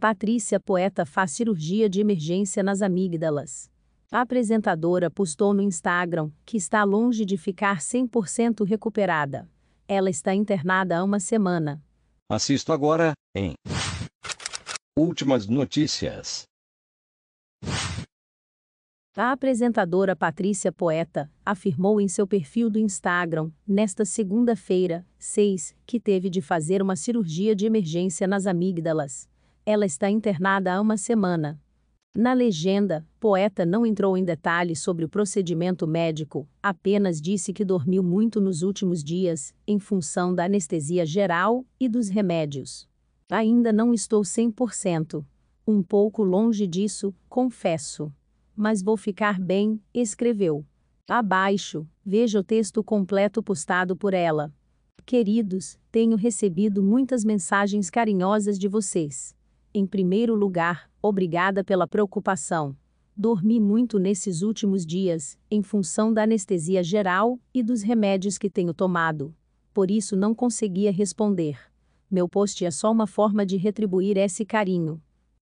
Patrícia Poeta faz cirurgia de emergência nas amígdalas. A apresentadora postou no Instagram que está longe de ficar 100% recuperada. Ela está internada há uma semana. Assisto agora em Últimas notícias. A apresentadora Patrícia Poeta afirmou em seu perfil do Instagram, nesta segunda-feira, 6, que teve de fazer uma cirurgia de emergência nas amígdalas. Ela está internada há uma semana. Na legenda, poeta não entrou em detalhes sobre o procedimento médico, apenas disse que dormiu muito nos últimos dias, em função da anestesia geral e dos remédios. Ainda não estou 100%. Um pouco longe disso, confesso. Mas vou ficar bem, escreveu. Abaixo, veja o texto completo postado por ela. Queridos, tenho recebido muitas mensagens carinhosas de vocês. Em primeiro lugar, obrigada pela preocupação. Dormi muito nesses últimos dias, em função da anestesia geral e dos remédios que tenho tomado. Por isso não conseguia responder. Meu post é só uma forma de retribuir esse carinho.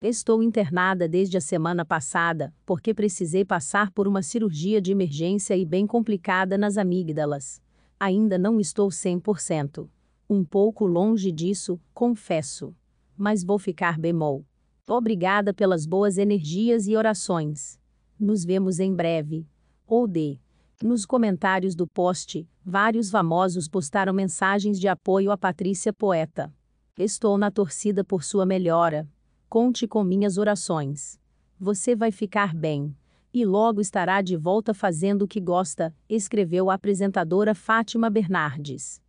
Estou internada desde a semana passada, porque precisei passar por uma cirurgia de emergência e bem complicada nas amígdalas. Ainda não estou 100%. Um pouco longe disso, confesso mas vou ficar bemol. Obrigada pelas boas energias e orações. Nos vemos em breve. Ou D. Nos comentários do post, vários famosos postaram mensagens de apoio a Patrícia Poeta. Estou na torcida por sua melhora. Conte com minhas orações. Você vai ficar bem. E logo estará de volta fazendo o que gosta, escreveu a apresentadora Fátima Bernardes.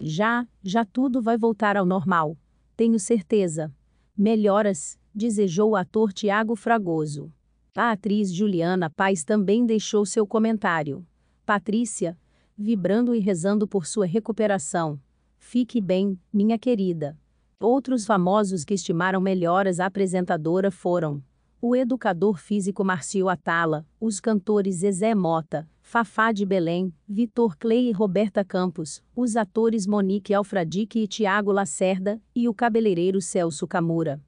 Já, já tudo vai voltar ao normal tenho certeza. Melhoras, desejou o ator Tiago Fragoso. A atriz Juliana Paz também deixou seu comentário. Patrícia, vibrando e rezando por sua recuperação. Fique bem, minha querida. Outros famosos que estimaram melhoras à apresentadora foram o educador físico Marcio Atala, os cantores Zezé Mota, Fafá de Belém, Vitor Clay e Roberta Campos, os atores Monique Alfradique e Tiago Lacerda, e o cabeleireiro Celso Camura.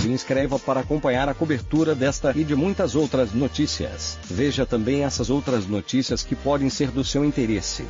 Se inscreva para acompanhar a cobertura desta e de muitas outras notícias. Veja também essas outras notícias que podem ser do seu interesse.